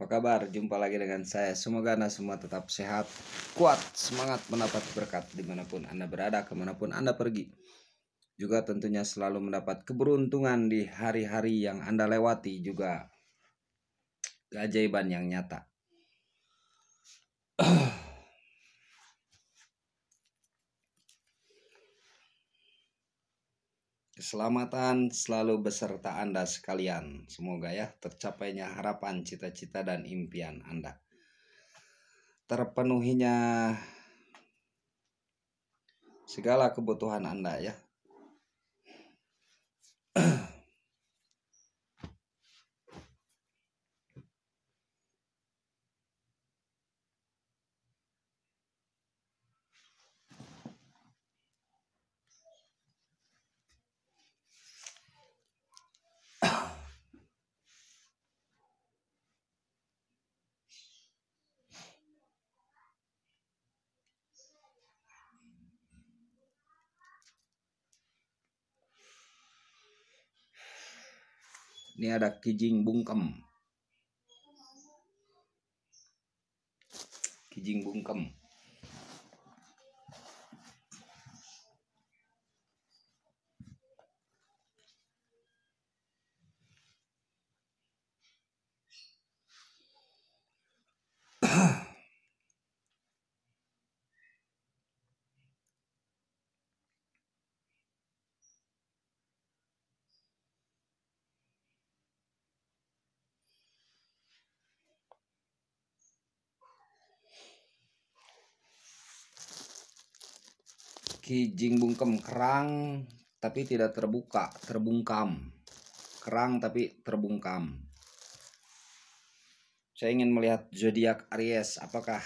Apa kabar? Jumpa lagi dengan saya. Semoga Anda semua tetap sehat, kuat, semangat mendapat berkat dimanapun Anda berada, kemanapun Anda pergi. Juga tentunya selalu mendapat keberuntungan di hari-hari yang Anda lewati, juga keajaiban yang nyata. Keselamatan selalu beserta Anda sekalian. Semoga ya tercapainya harapan, cita-cita, dan impian Anda. Terpenuhinya segala kebutuhan Anda ya Ini ada kijing bungkem. Kijing bungkem. Kijing bungkem kerang tapi tidak terbuka, terbungkam. Kerang tapi terbungkam. Saya ingin melihat zodiak Aries apakah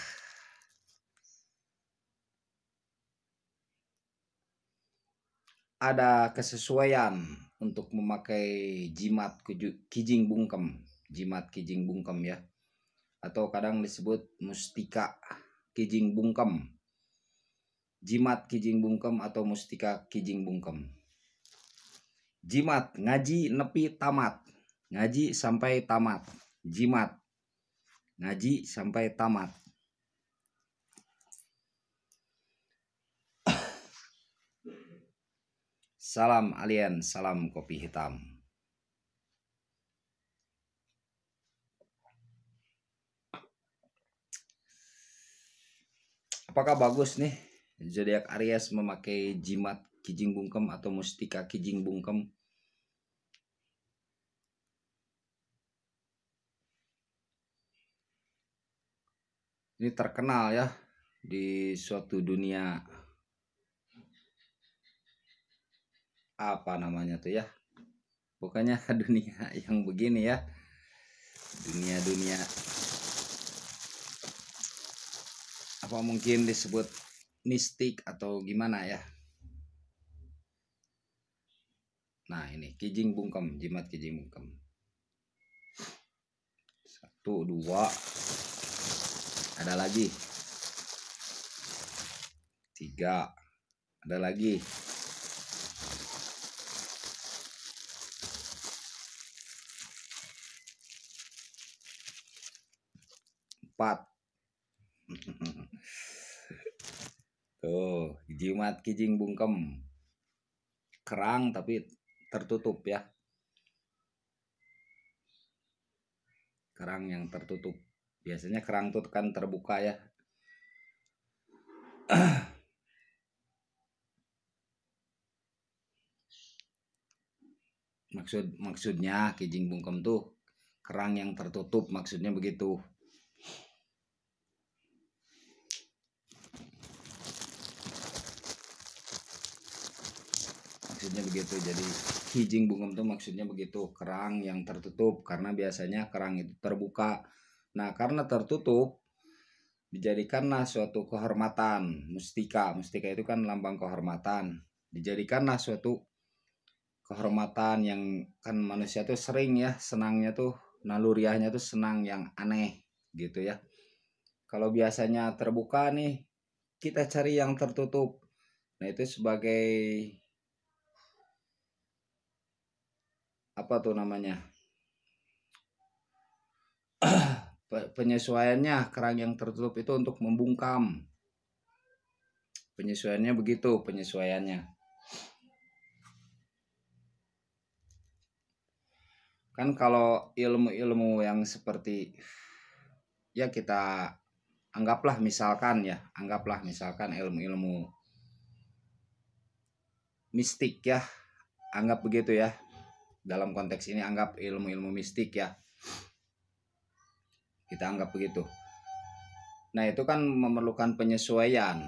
ada kesesuaian untuk memakai jimat kijing bungkem, jimat kijing bungkem ya. Atau kadang disebut mustika kijing bungkem jimat kijing bungkem atau mustika kijing bungkem. Jimat, ngaji nepi tamat. Ngaji sampai tamat. Jimat, ngaji sampai tamat. salam alien, salam kopi hitam. Apakah bagus nih Zodiak Aries memakai jimat kijing bungkem atau mustika kijing bungkem. Ini terkenal ya di suatu dunia apa namanya tuh ya pokoknya dunia yang begini ya dunia dunia apa mungkin disebut mistik atau gimana ya nah ini kijing bungkem jimat kijing bungkem satu dua ada lagi tiga ada lagi empat Tuh, jimat kijing bungkem. Kerang tapi tertutup ya. Kerang yang tertutup. Biasanya kerang tuh kan terbuka ya. Maksud maksudnya kijing bungkem tuh kerang yang tertutup maksudnya begitu. maksudnya begitu jadi hijing bungem tuh maksudnya begitu kerang yang tertutup karena biasanya kerang itu terbuka nah karena tertutup dijadikanlah suatu kehormatan mustika mustika itu kan lambang kehormatan dijadikanlah suatu kehormatan yang kan manusia tuh sering ya senangnya tuh naluriahnya tuh senang yang aneh gitu ya kalau biasanya terbuka nih kita cari yang tertutup nah itu sebagai apa tuh namanya penyesuaiannya kerang yang tertutup itu untuk membungkam penyesuaiannya begitu penyesuaiannya kan kalau ilmu-ilmu yang seperti ya kita anggaplah misalkan ya anggaplah misalkan ilmu-ilmu mistik ya anggap begitu ya dalam konteks ini anggap ilmu-ilmu mistik ya kita anggap begitu nah itu kan memerlukan penyesuaian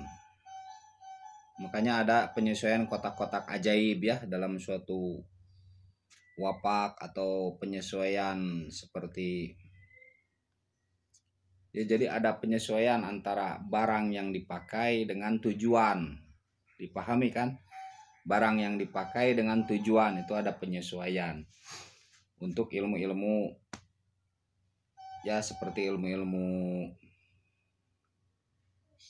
makanya ada penyesuaian kotak-kotak ajaib ya dalam suatu wapak atau penyesuaian seperti ya jadi ada penyesuaian antara barang yang dipakai dengan tujuan dipahami kan barang yang dipakai dengan tujuan itu ada penyesuaian untuk ilmu-ilmu ya seperti ilmu-ilmu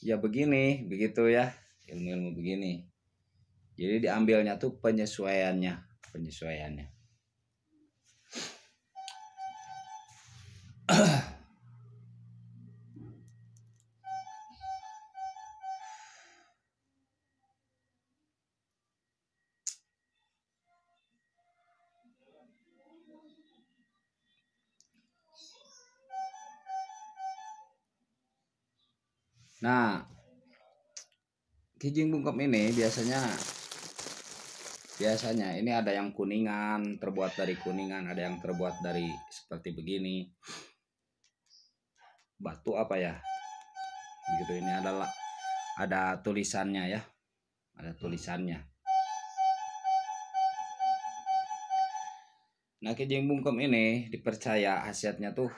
ya begini begitu ya ilmu-ilmu begini jadi diambilnya tuh penyesuaiannya penyesuaiannya kijing bungkem ini biasanya biasanya ini ada yang kuningan terbuat dari kuningan ada yang terbuat dari seperti begini batu apa ya begitu ini adalah ada tulisannya ya ada tulisannya nah kijing bungkem ini dipercaya khasiatnya tuh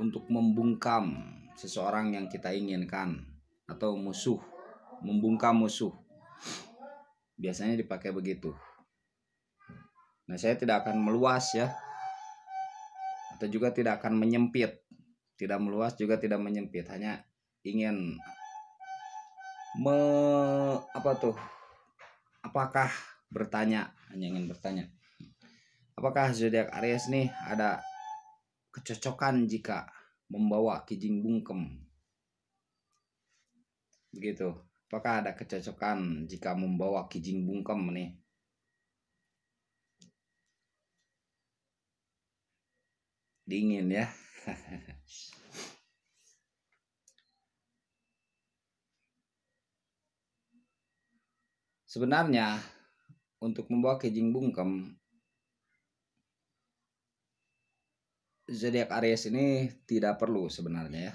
untuk membungkam seseorang yang kita inginkan atau musuh, membungkam musuh. Biasanya dipakai begitu. Nah, saya tidak akan meluas ya. Atau juga tidak akan menyempit. Tidak meluas juga tidak menyempit, hanya ingin me apa tuh? Apakah bertanya, hanya ingin bertanya. Apakah zodiak Aries nih ada kecocokan jika membawa kijing bungkem Begitu. Apakah ada kecocokan jika membawa kijing bungkem nih? Dingin ya. Sebenarnya untuk membawa kijing bungkem zodiak Aries ini tidak perlu sebenarnya ya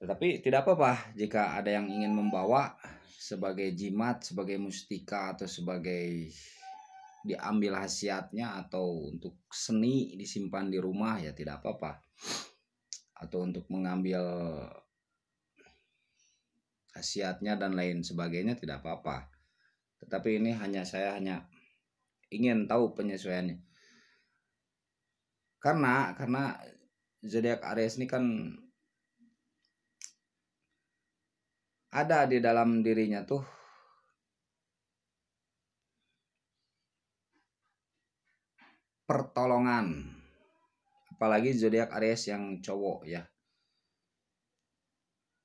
Tetapi tidak apa-apa jika ada yang ingin membawa sebagai jimat, sebagai mustika atau sebagai diambil khasiatnya atau untuk seni disimpan di rumah ya tidak apa-apa. Atau untuk mengambil khasiatnya dan lain sebagainya tidak apa-apa. Tetapi ini hanya saya hanya ingin tahu penyesuaiannya. Karena karena zodiak Aries ini kan ada di dalam dirinya tuh pertolongan apalagi zodiak Aries yang cowok ya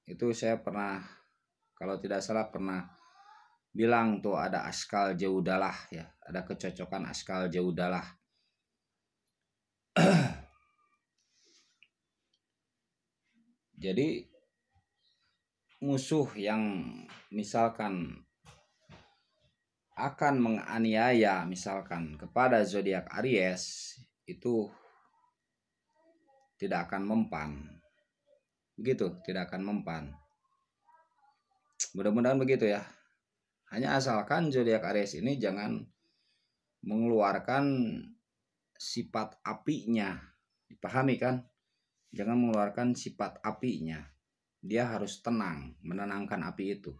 itu saya pernah kalau tidak salah pernah bilang tuh ada askal jaudalah ya ada kecocokan askal jaudalah jadi musuh yang misalkan akan menganiaya misalkan kepada zodiak Aries itu tidak akan mempan. Begitu, tidak akan mempan. Mudah-mudahan begitu ya. Hanya asalkan zodiak Aries ini jangan mengeluarkan sifat apinya. Dipahami kan? Jangan mengeluarkan sifat apinya dia harus tenang, menenangkan api itu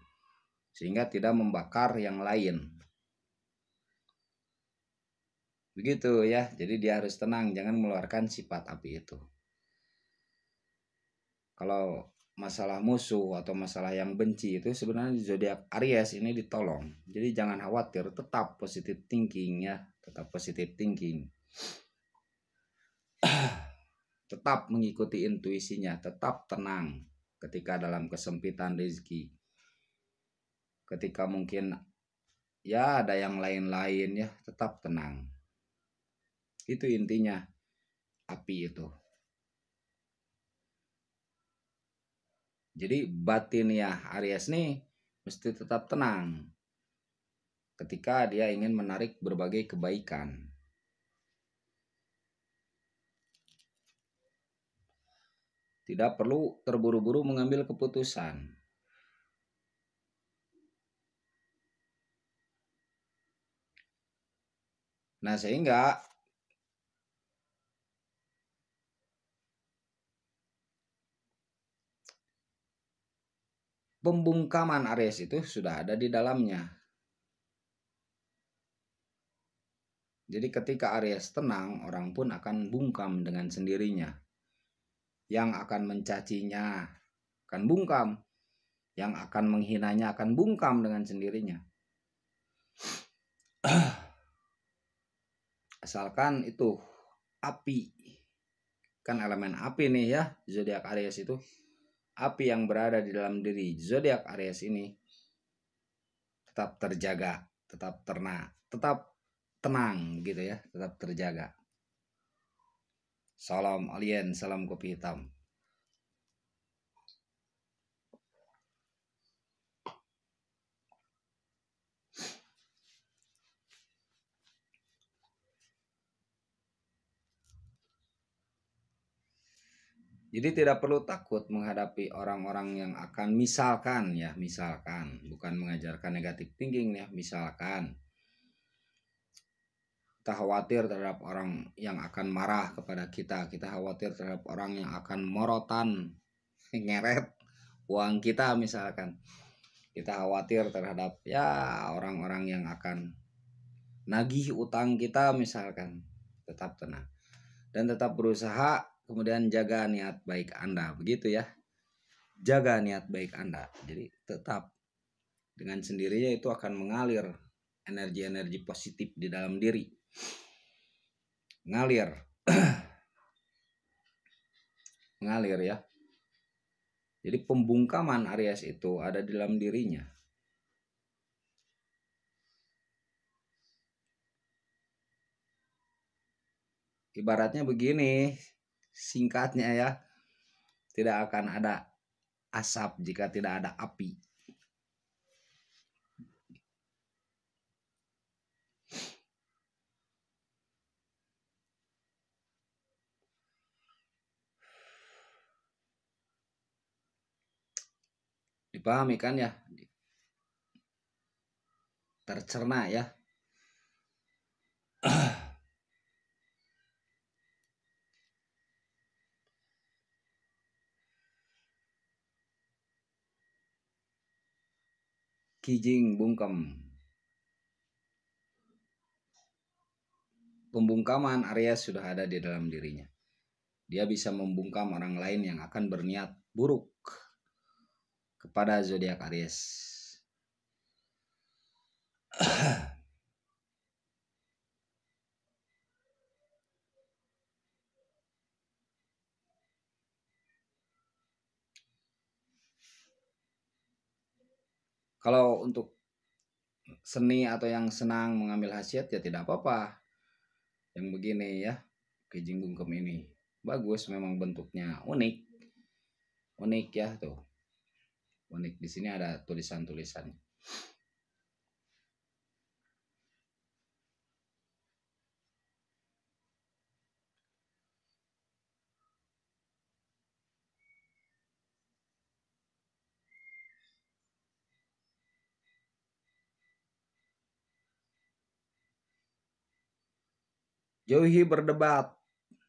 sehingga tidak membakar yang lain. Begitu ya, jadi dia harus tenang, jangan mengeluarkan sifat api itu. Kalau masalah musuh atau masalah yang benci itu sebenarnya zodiak Aries ini ditolong. Jadi jangan khawatir, tetap positive thinking ya, tetap positive thinking. tetap mengikuti intuisinya, tetap tenang ketika dalam kesempitan rezeki ketika mungkin ya ada yang lain-lain ya tetap tenang itu intinya api itu jadi batin ya Aries nih mesti tetap tenang ketika dia ingin menarik berbagai kebaikan Tidak perlu terburu-buru mengambil keputusan. Nah, sehingga pembungkaman Aries itu sudah ada di dalamnya. Jadi ketika Aries tenang, orang pun akan bungkam dengan sendirinya yang akan mencacinya akan bungkam, yang akan menghinanya akan bungkam dengan sendirinya. Asalkan itu api, kan elemen api nih ya, zodiak Aries itu api yang berada di dalam diri zodiak Aries ini tetap terjaga, tetap ternak, tetap tenang gitu ya, tetap terjaga. Salam alien, salam kopi hitam. Jadi tidak perlu takut menghadapi orang-orang yang akan misalkan ya, misalkan bukan mengajarkan negatif thinking ya, misalkan kita khawatir terhadap orang yang akan marah kepada kita kita khawatir terhadap orang yang akan morotan ngeret uang kita misalkan kita khawatir terhadap ya orang-orang yang akan nagih utang kita misalkan tetap tenang dan tetap berusaha kemudian jaga niat baik Anda begitu ya jaga niat baik Anda jadi tetap dengan sendirinya itu akan mengalir energi-energi positif di dalam diri ngalir ngalir ya jadi pembungkaman Aries itu ada di dalam dirinya ibaratnya begini singkatnya ya tidak akan ada asap jika tidak ada api dipahami kan ya tercerna ya Kijing bungkem Pembungkaman Arya sudah ada di dalam dirinya. Dia bisa membungkam orang lain yang akan berniat buruk kepada zodiak Aries. Kalau untuk seni atau yang senang mengambil hasiat ya tidak apa-apa. Yang begini ya, kem ini. Bagus memang bentuknya unik. Unik ya tuh unik di sini ada tulisan-tulisannya Jauhi berdebat.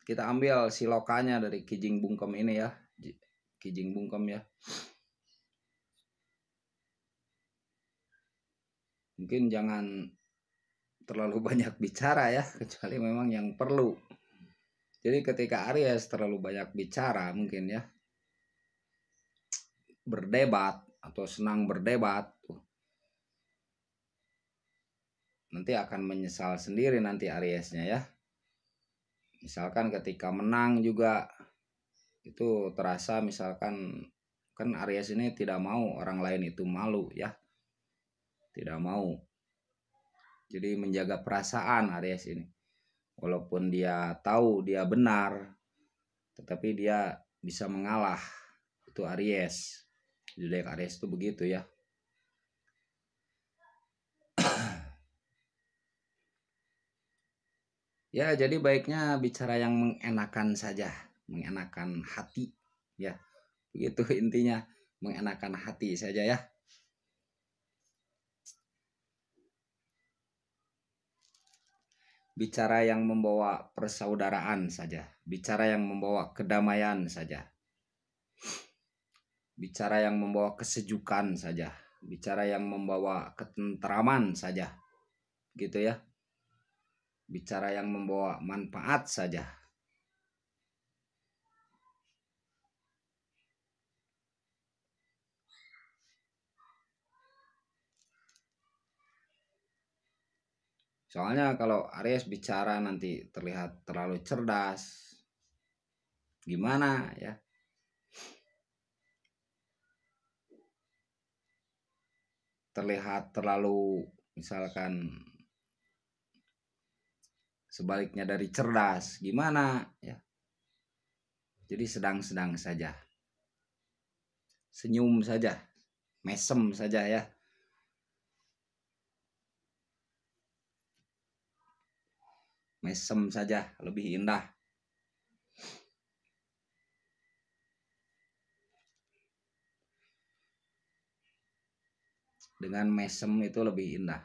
Kita ambil silokanya dari Kijing Bungkem ini ya. Kijing Bungkem ya. mungkin jangan terlalu banyak bicara ya kecuali memang yang perlu jadi ketika Aries terlalu banyak bicara mungkin ya berdebat atau senang berdebat nanti akan menyesal sendiri nanti Ariesnya ya misalkan ketika menang juga itu terasa misalkan kan Aries ini tidak mau orang lain itu malu ya tidak mau jadi menjaga perasaan Aries ini walaupun dia tahu dia benar tetapi dia bisa mengalah itu Aries Jadi Aries itu begitu ya ya jadi baiknya bicara yang mengenakan saja mengenakan hati ya begitu intinya mengenakan hati saja ya bicara yang membawa persaudaraan saja, bicara yang membawa kedamaian saja, bicara yang membawa kesejukan saja, bicara yang membawa ketentraman saja, gitu ya, bicara yang membawa manfaat saja, Soalnya kalau Aries bicara nanti terlihat terlalu cerdas. Gimana ya? Terlihat terlalu misalkan sebaliknya dari cerdas gimana ya jadi sedang-sedang saja senyum saja mesem saja ya mesem saja lebih indah dengan mesem itu lebih indah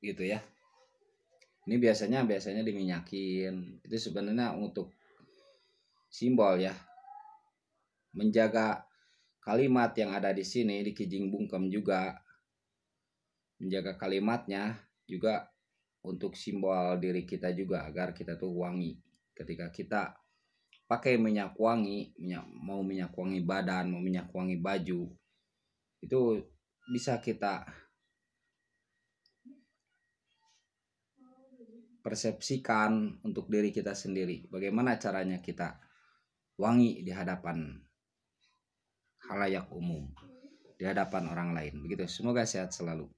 gitu ya ini biasanya biasanya diminyakin itu sebenarnya untuk simbol ya. Menjaga kalimat yang ada di sini di Kijing Bungkem juga menjaga kalimatnya juga untuk simbol diri kita juga agar kita tuh wangi ketika kita pakai minyak wangi minyak, mau minyak wangi badan mau minyak wangi baju itu bisa kita persepsikan untuk diri kita sendiri bagaimana caranya kita wangi di hadapan halayak umum, di hadapan orang lain. Begitu. Semoga sehat selalu.